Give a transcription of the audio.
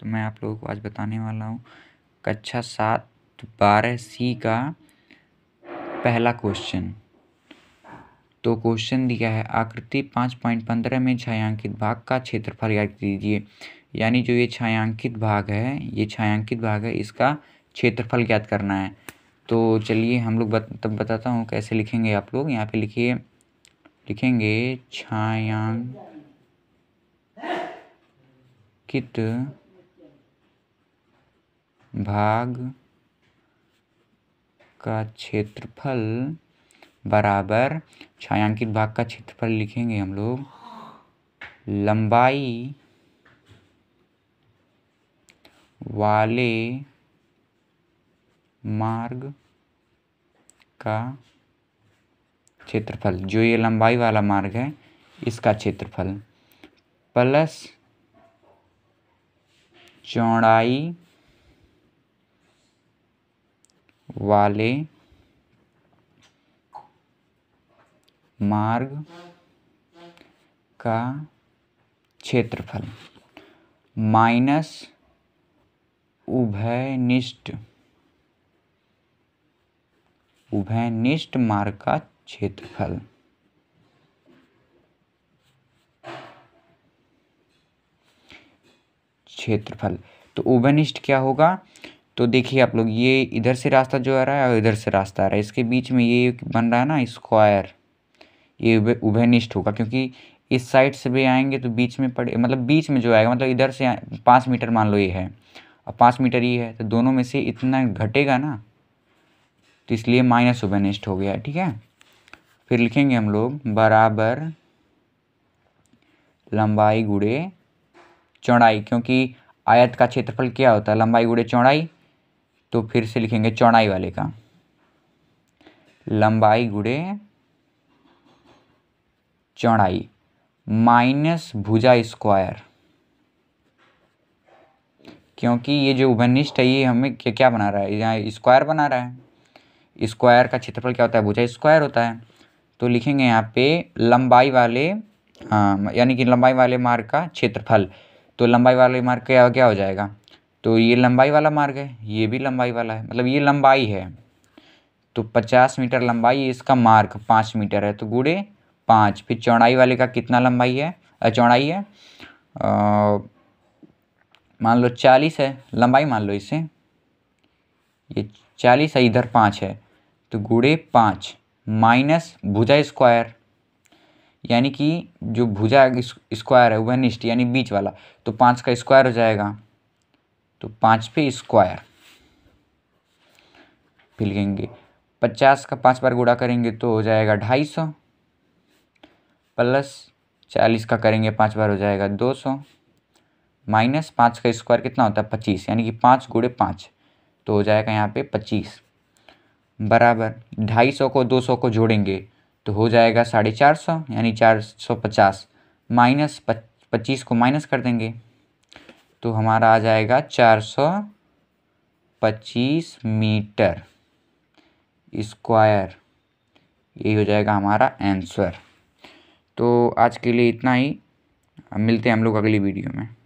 तो मैं आप लोगों को आज बताने वाला हूँ कक्षा सात बारह सी का पहला क्वेश्चन तो क्वेश्चन दिया है आकृति पाँच पॉइंट पंद्रह में छायांकित भाग का क्षेत्रफल याद कीजिए यानी जो ये छायांकित भाग है ये छायांकित भाग है इसका क्षेत्रफल ज्ञात करना है तो चलिए हम लोग बत, तब बताता हूँ कैसे लिखेंगे आप लोग यहाँ पे लिखिए लिखेंगे छायांकित भाग का क्षेत्रफल बराबर छायांकित भाग का क्षेत्रफल लिखेंगे हम लोग लंबाई वाले मार्ग का क्षेत्रफल जो ये लंबाई वाला मार्ग है इसका क्षेत्रफल प्लस चौड़ाई वाले मार्ग का क्षेत्रफल माइनस उभयनिष्ठ उभयनिष्ठ मार्ग का क्षेत्रफल क्षेत्रफल तो उभयनिष्ठ क्या होगा तो देखिए आप लोग ये इधर से रास्ता जो आ रहा है और इधर से रास्ता आ रहा है इसके बीच में ये बन रहा है ना स्क्वायर ये उभयनिष्ठ होगा क्योंकि इस साइड से भी आएंगे तो बीच में पड़े मतलब बीच में जो आएगा मतलब इधर से पाँच मीटर मान लो ये है और पाँच मीटर ये है तो दोनों में से इतना घटेगा ना तो इसलिए माइनस उभयनिष्ठ हो गया ठीक है फिर लिखेंगे हम लोग बराबर लंबाई गुड़े चौड़ाई क्योंकि आयत का क्षेत्रफल क्या होता है लंबाई गुड़े चौड़ाई तो फिर से लिखेंगे चौड़ाई वाले का लंबाई गुड़े चौड़ाई माइनस भुजा स्क्वायर क्योंकि ये जो उभनिष्ठ है ये हमें क्या क्या बना रहा है यहाँ स्क्वायर बना रहा है स्क्वायर का क्षेत्रफल क्या होता है भुजा स्क्वायर होता है तो लिखेंगे यहाँ पे लंबाई वाले हाँ, यानी कि लंबाई वाले मार्ग का क्षेत्रफल तो लंबाई वाले मार्ग का क्या हो जाएगा तो ये लंबाई वाला मार्ग है ये भी लंबाई वाला है मतलब ये लंबाई है तो पचास मीटर लंबाई इसका मार्ग पाँच मीटर है तो गुड़े पाँच फिर चौड़ाई वाले का कितना लंबाई है चौड़ाई है मान लो चालीस है लंबाई मान लो इसे ये चालीस है इधर पाँच है तो गुड़े पाँच माइनस भुजा स्क्वायर यानी कि जो भुजा स्क्वायर है वह निष्ठ यानी बीच वाला तो पाँच का स्क्वायर हो जाएगा तो पाँच पे स्क्वायर फिर लिखेंगे पचास का पाँच बार गुड़ा करेंगे तो हो जाएगा ढाई सौ प्लस चालीस का करेंगे पाँच बार हो जाएगा दो सौ माइनस पाँच का स्क्वायर कितना होता है पच्चीस यानी कि पाँच गुड़े पाँच तो हो जाएगा यहाँ पे पच्चीस बराबर ढाई सौ को दो सौ को जोड़ेंगे तो हो जाएगा साढ़े चार सौ यानी चार सौ पचास माइनस पच्चीस को माइनस कर देंगे तो हमारा आ जाएगा चार सौ पच्चीस मीटर स्क्वायर यही हो जाएगा हमारा आंसर तो आज के लिए इतना ही मिलते हैं हम लोग अगली वीडियो में